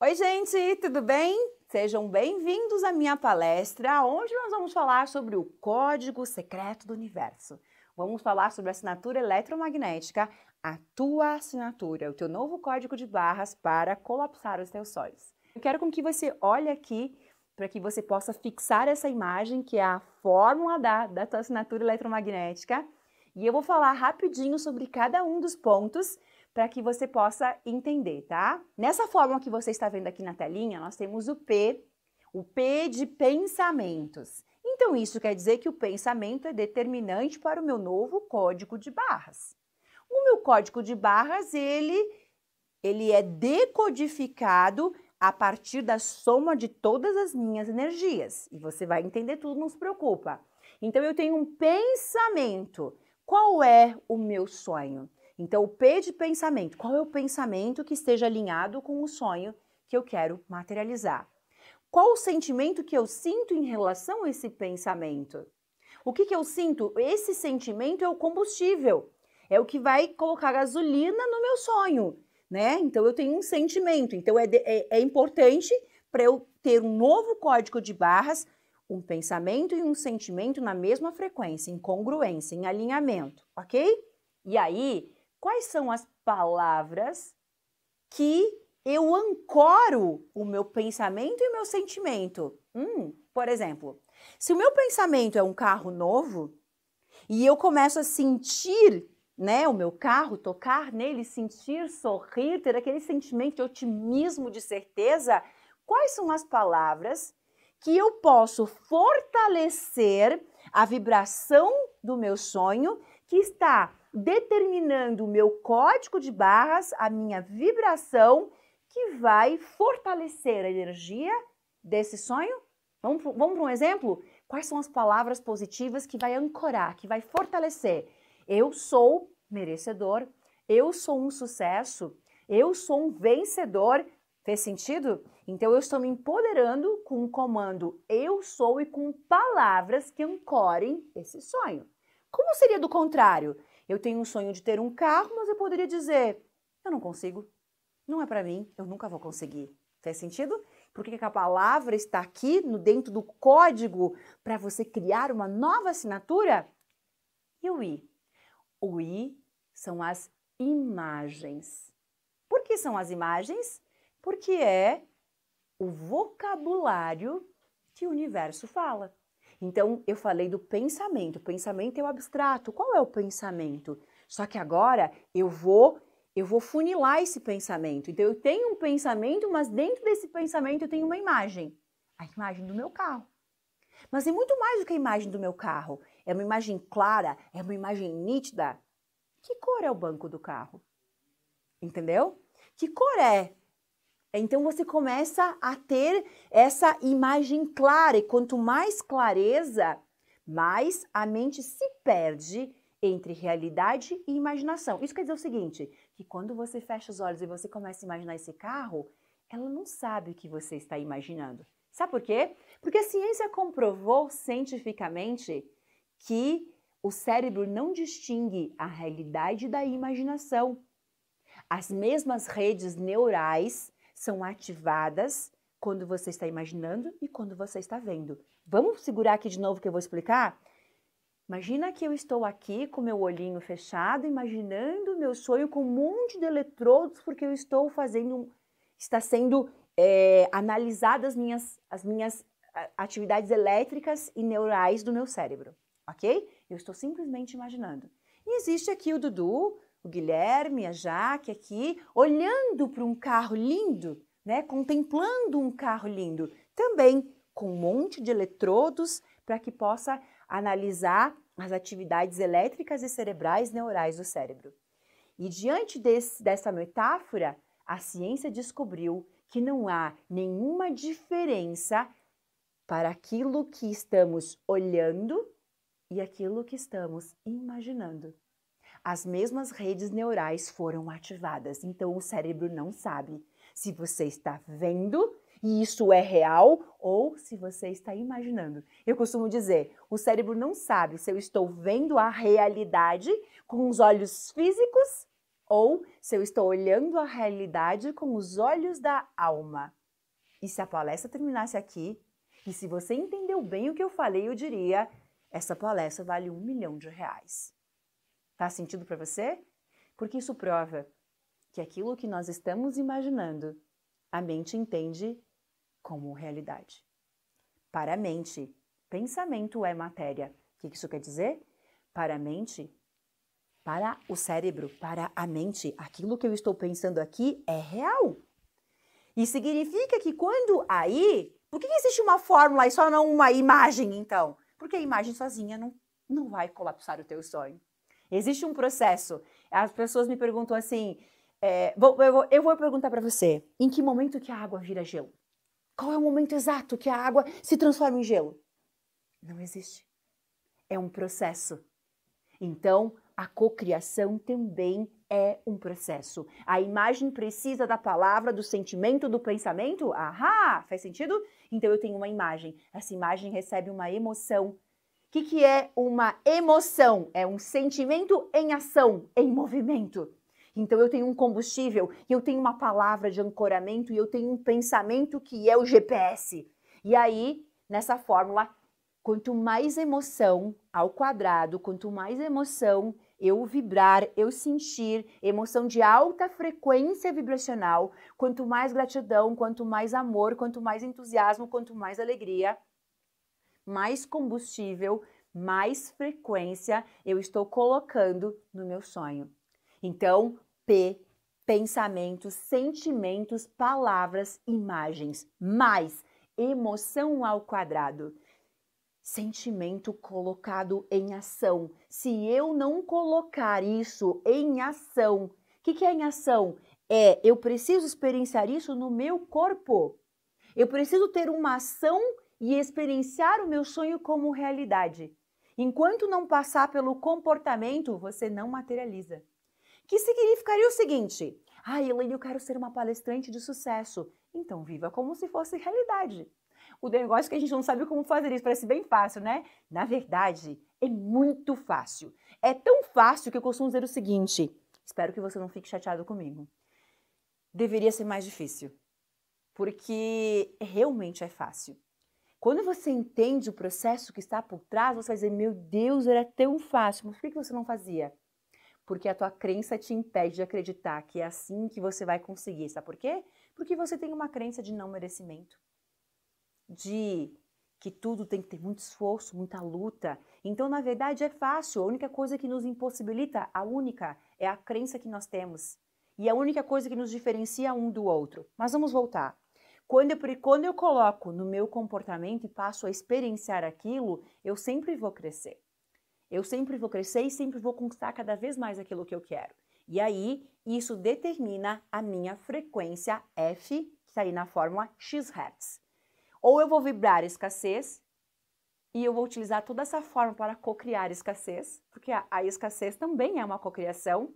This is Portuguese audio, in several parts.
Oi, gente, tudo bem? Sejam bem-vindos à minha palestra, onde nós vamos falar sobre o código secreto do universo. Vamos falar sobre a assinatura eletromagnética, a tua assinatura, o teu novo código de barras para colapsar os teus sonhos. Eu quero com que você olhe aqui para que você possa fixar essa imagem, que é a fórmula da, da tua assinatura eletromagnética. E eu vou falar rapidinho sobre cada um dos pontos para que você possa entender, tá? Nessa fórmula que você está vendo aqui na telinha, nós temos o P, o P de pensamentos. Então, isso quer dizer que o pensamento é determinante para o meu novo código de barras. O meu código de barras, ele, ele é decodificado a partir da soma de todas as minhas energias. E você vai entender tudo, não se preocupa. Então, eu tenho um pensamento. Qual é o meu sonho? Então, o P de pensamento. Qual é o pensamento que esteja alinhado com o sonho que eu quero materializar? Qual o sentimento que eu sinto em relação a esse pensamento? O que, que eu sinto? Esse sentimento é o combustível, é o que vai colocar gasolina no meu sonho, né? Então eu tenho um sentimento, então é, de, é, é importante para eu ter um novo código de barras, um pensamento e um sentimento na mesma frequência, em congruência, em alinhamento, ok? E aí quais são as palavras que eu ancoro o meu pensamento e o meu sentimento. Hum, por exemplo, se o meu pensamento é um carro novo e eu começo a sentir né, o meu carro, tocar nele, sentir, sorrir, ter aquele sentimento de otimismo, de certeza, quais são as palavras que eu posso fortalecer a vibração do meu sonho que está determinando o meu código de barras, a minha vibração, que vai fortalecer a energia desse sonho. Vamos, vamos para um exemplo? Quais são as palavras positivas que vai ancorar, que vai fortalecer? Eu sou merecedor, eu sou um sucesso, eu sou um vencedor. Fez sentido? Então eu estou me empoderando com o comando eu sou e com palavras que ancorem esse sonho. Como seria do contrário? Eu tenho um sonho de ter um carro, mas eu poderia dizer: eu não consigo, não é para mim, eu nunca vou conseguir. Faz sentido? Por que a palavra está aqui no dentro do código para você criar uma nova assinatura? E o I? O I são as imagens. Por que são as imagens? Porque é o vocabulário que o universo fala. Então, eu falei do pensamento. O pensamento é o abstrato. Qual é o pensamento? Só que agora eu vou eu vou funilar esse pensamento. Então, eu tenho um pensamento, mas dentro desse pensamento eu tenho uma imagem. A imagem do meu carro. Mas é muito mais do que a imagem do meu carro. É uma imagem clara, é uma imagem nítida. Que cor é o banco do carro? Entendeu? Que cor é então você começa a ter essa imagem clara, e quanto mais clareza, mais a mente se perde entre realidade e imaginação. Isso quer dizer o seguinte: que quando você fecha os olhos e você começa a imaginar esse carro, ela não sabe o que você está imaginando. Sabe por quê? Porque a ciência comprovou cientificamente que o cérebro não distingue a realidade da imaginação. As mesmas redes neurais são ativadas quando você está imaginando e quando você está vendo. Vamos segurar aqui de novo que eu vou explicar? Imagina que eu estou aqui com meu olhinho fechado, imaginando meu sonho com um monte de eletrodos, porque eu estou fazendo, está sendo é, analisadas minhas, as minhas atividades elétricas e neurais do meu cérebro, ok? Eu estou simplesmente imaginando. E existe aqui o Dudu, o Guilherme, a Jaque aqui, olhando para um carro lindo, né? Contemplando um carro lindo, também com um monte de eletrodos para que possa analisar as atividades elétricas e cerebrais neurais do cérebro. E diante desse, dessa metáfora, a ciência descobriu que não há nenhuma diferença para aquilo que estamos olhando e aquilo que estamos imaginando as mesmas redes neurais foram ativadas. Então o cérebro não sabe se você está vendo e isso é real ou se você está imaginando. Eu costumo dizer, o cérebro não sabe se eu estou vendo a realidade com os olhos físicos ou se eu estou olhando a realidade com os olhos da alma. E se a palestra terminasse aqui, e se você entendeu bem o que eu falei, eu diria: essa palestra vale um milhão de reais. Faz tá sentido para você? Porque isso prova que aquilo que nós estamos imaginando, a mente entende como realidade. Para a mente, pensamento é matéria. O que isso quer dizer? Para a mente, para o cérebro, para a mente, aquilo que eu estou pensando aqui é real. E significa que quando aí, por que existe uma fórmula e só não uma imagem então? Porque a imagem sozinha não, não vai colapsar o teu sonho. Existe um processo. As pessoas me perguntam assim, é, eu, vou, eu vou perguntar para você, em que momento que a água vira gelo? Qual é o momento exato que a água se transforma em gelo? Não existe. É um processo. Então, a cocriação também é um processo. A imagem precisa da palavra, do sentimento, do pensamento? Ahá, faz sentido? Então eu tenho uma imagem. Essa imagem recebe uma emoção. O que, que é uma emoção? É um sentimento em ação, em movimento. Então eu tenho um combustível, eu tenho uma palavra de ancoramento e eu tenho um pensamento que é o GPS. E aí, nessa fórmula, quanto mais emoção ao quadrado, quanto mais emoção eu vibrar, eu sentir, emoção de alta frequência vibracional, quanto mais gratidão, quanto mais amor, quanto mais entusiasmo, quanto mais alegria, mais combustível, mais frequência eu estou colocando no meu sonho. Então, P, pensamentos, sentimentos, palavras, imagens, mais emoção ao quadrado. Sentimento colocado em ação. Se eu não colocar isso em ação, o que, que é em ação? É eu preciso experienciar isso no meu corpo. Eu preciso ter uma ação e experienciar o meu sonho como realidade. Enquanto não passar pelo comportamento, você não materializa. Que significaria o seguinte: ah, Elaine, eu quero ser uma palestrante de sucesso. Então viva como se fosse realidade. O negócio é que a gente não sabe como fazer isso, parece bem fácil, né? Na verdade, é muito fácil. É tão fácil que eu costumo dizer o seguinte: espero que você não fique chateado comigo. Deveria ser mais difícil, porque realmente é fácil. Quando você entende o processo que está por trás, você vai dizer: Meu Deus, era tão fácil, mas por que você não fazia? Porque a tua crença te impede de acreditar que é assim que você vai conseguir. Sabe por quê? Porque você tem uma crença de não merecimento, de que tudo tem que ter muito esforço, muita luta. Então, na verdade, é fácil. A única coisa que nos impossibilita, a única, é a crença que nós temos. E a única coisa que nos diferencia um do outro. Mas vamos voltar. Quando eu, quando eu coloco no meu comportamento e passo a experienciar aquilo, eu sempre vou crescer. Eu sempre vou crescer e sempre vou conquistar cada vez mais aquilo que eu quero. E aí, isso determina a minha frequência F, que está aí na fórmula X Hz. Ou eu vou vibrar escassez, e eu vou utilizar toda essa forma para cocriar escassez, porque a, a escassez também é uma cocriação,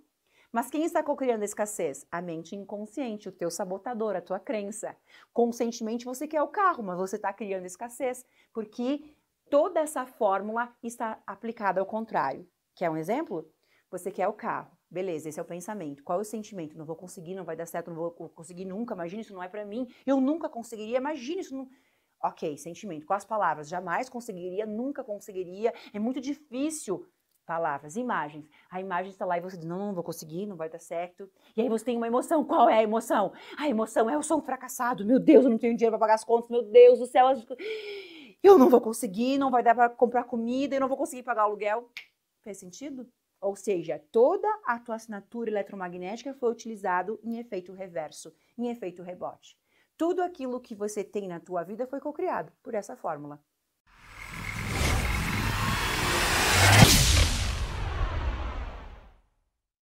mas quem está cocriando a escassez? A mente inconsciente, o teu sabotador, a tua crença. Conscientemente você quer o carro, mas você está criando escassez, porque toda essa fórmula está aplicada ao contrário. Quer um exemplo? Você quer o carro. Beleza, esse é o pensamento. Qual é o sentimento? Não vou conseguir, não vai dar certo, não vou conseguir nunca. Imagina, isso não é para mim. Eu nunca conseguiria. Imagina, isso não. Ok, sentimento. Quais as palavras, jamais conseguiria, nunca conseguiria. É muito difícil palavras, imagens. A imagem está lá e você diz, não, não vou conseguir, não vai dar certo. E aí você tem uma emoção. Qual é a emoção? A emoção é, eu sou um fracassado, meu Deus, eu não tenho dinheiro para pagar as contas, meu Deus do céu. Eu não vou conseguir, não vai dar para comprar comida, eu não vou conseguir pagar aluguel. Fez sentido? Ou seja, toda a tua assinatura eletromagnética foi utilizada em efeito reverso, em efeito rebote. Tudo aquilo que você tem na tua vida foi cocriado por essa fórmula.